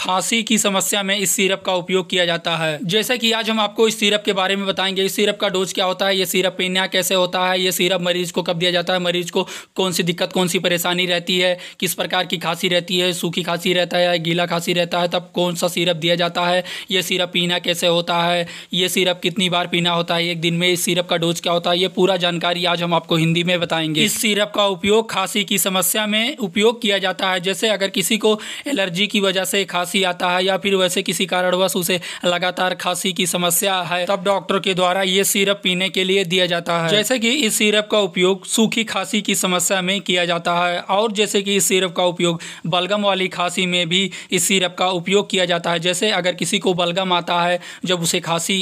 खांसी की समस्या में इस सिरप का उपयोग किया जाता है जैसे कि आज हम आपको इस सिरप के बारे में बताएंगे इस सिरप का डोज क्या होता है ये सिरप पीना कैसे होता है ये सिरप मरीज को कब दिया जाता है मरीज को कौन सी दिक्कत कौन सी परेशानी रहती है किस प्रकार की खांसी रहती है सूखी खांसी रहता है गीला खांसी रहता है तब कौन सा सिरप दिया जाता है ये सिरप पीना कैसे होता है ये सिरप कितनी बार पीना होता है एक दिन में इस सिरप का डोज क्या होता है ये पूरा जानकारी आज हम आपको हिंदी में बताएंगे इस सिरप का उपयोग खांसी की समस्या में उपयोग किया जाता है जैसे अगर किसी को एलर्जी की वजह से खांसी खांसी आता है या फिर वैसे किसी कारणवश उसे लगातार खांसी की समस्या है तब डॉक्टर के द्वारा ये सिरप पीने के लिए दिया जाता है जैसे कि इस सिरप का उपयोग सूखी खांसी की समस्या में किया जाता है और जैसे कि इस सिरप का उपयोग बलगम वाली खांसी में भी इस सिरप का उपयोग किया जाता है जैसे अगर किसी को बलगम आता है जब उसे खांसी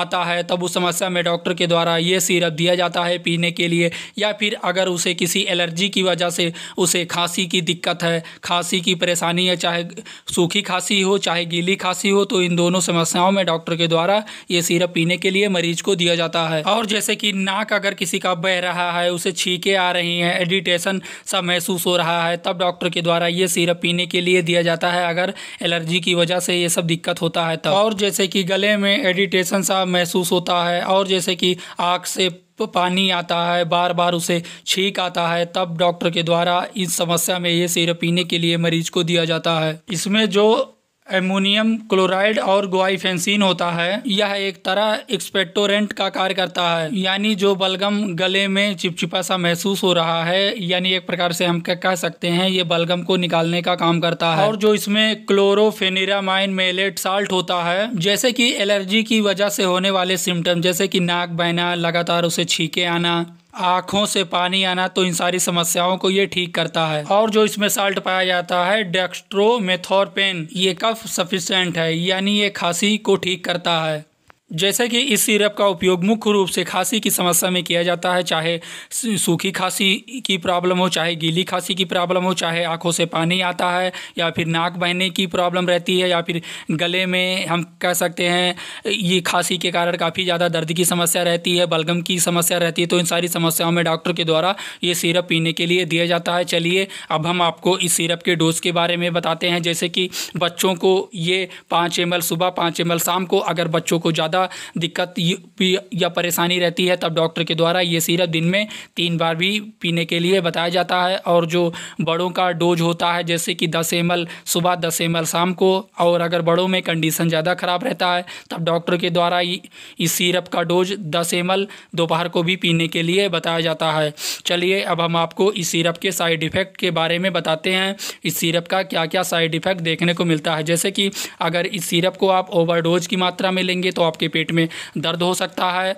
आता है तब उस समस्या में डॉक्टर के द्वारा ये सिरप दिया जाता है पीने के लिए या फिर अगर उसे किसी एलर्जी की वजह से उसे खांसी की दिक्कत है खांसी की परेशानी है चाहे सूखी सूखी खांसी हो चाहे गीली खांसी हो तो इन दोनों समस्याओं में डॉक्टर के द्वारा ये सिरप पीने के लिए मरीज को दिया जाता है और जैसे कि नाक अगर किसी का बह रहा है उसे छीके आ रही हैं एडिटेशन सा महसूस हो रहा है तब डॉक्टर के द्वारा ये सिरप पीने के लिए दिया जाता है अगर एलर्जी की वजह से ये सब दिक्कत होता है तब और जैसे कि गले में एडिटेशन सा महसूस होता है और जैसे कि आँख से पानी आता है बार बार उसे छींक आता है तब डॉक्टर के द्वारा इस समस्या में ये सिरप पीने के लिए मरीज को दिया जाता है इसमें जो एमोनियम क्लोराइड और ग्वाइफेंसिन होता है यह एक तरह एक्सपेक्टोरेंट का कार्य करता है यानी जो बलगम गले में चिपचिपा सा महसूस हो रहा है यानी एक प्रकार से हम कह सकते हैं ये बलगम को निकालने का काम करता है और जो इसमें क्लोरोफेनिरामाइन मेलेट साल्ट होता है जैसे कि एलर्जी की वजह से होने वाले सिम्टम जैसे कि नाक बहना लगातार उसे छीके आना आँखों से पानी आना तो इन सारी समस्याओं को ये ठीक करता है और जो इसमें साल्ट पाया जाता है डेक्स्ट्रोमेथोरपेन ये कफ सफिशेंट है यानी ये खांसी को ठीक करता है जैसे कि इस सिरप का उपयोग मुख्य रूप से खांसी की समस्या में किया जाता है चाहे सूखी खांसी की प्रॉब्लम हो चाहे गीली खांसी की प्रॉब्लम हो चाहे आंखों से पानी आता है या फिर नाक बहने की प्रॉब्लम रहती है या फिर गले में हम कह सकते हैं ये खांसी के कारण काफ़ी ज़्यादा दर्द की समस्या रहती है बलगम की समस्या रहती है तो इन सारी समस्याओं में डॉक्टर के द्वारा ये सिरप पीने के लिए दिया जाता है चलिए अब हम आपको इस सिरप के डोज के बारे में बताते हैं जैसे कि बच्चों को ये पाँच एम सुबह पाँच एम शाम को अगर बच्चों को ज़्यादा ज़्यादा दिक्कत या परेशानी रहती है तब डॉक्टर के द्वारा ये सिरप दिन में तीन बार भी पीने के लिए बताया जाता है और जो बड़ों का डोज होता है जैसे कि दस एम सुबह दस एम शाम को और अगर बड़ों में कंडीशन ज़्यादा ख़राब रहता है तब डॉक्टर के द्वारा इस सिरप का डोज दस एम दोपहर को भी पीने के लिए बताया जाता है चलिए अब हम आपको इस सिरप के साइड इफ़ेक्ट के बारे में बताते हैं इस सिरप का क्या क्या साइड इफ़ेक्ट देखने को मिलता है जैसे कि अगर इस सिरप को आप ओवरडोज की मात्रा में लेंगे तो आपके पेट में दर्द हो सकता है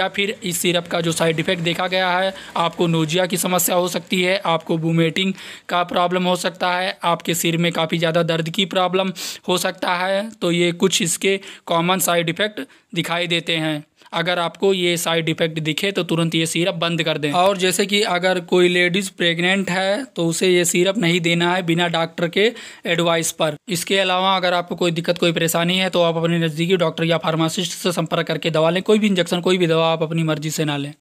या फिर इस सिरप का जो साइड इफ़ेक्ट देखा गया है आपको नोजिया की समस्या हो सकती है आपको वोमेटिंग का प्रॉब्लम हो सकता है आपके सिर में काफ़ी ज़्यादा दर्द की प्रॉब्लम हो सकता है तो ये कुछ इसके कॉमन साइड इफ़ेक्ट दिखाई देते हैं अगर आपको ये साइड इफेक्ट दिखे तो तुरंत ये सीरप बंद कर दें और जैसे कि अगर कोई लेडीज़ प्रेग्नेंट है तो उसे ये सीरप नहीं देना है बिना डॉक्टर के एडवाइस पर इसके अलावा अगर आपको कोई दिक्कत कोई परेशानी है तो आप अपने नज़दीकी डॉक्टर या फार्मासिस्ट से संपर्क करके दवा लें कोई भी इंजेक्शन कोई भी दवा आप अपनी मर्जी से ना लें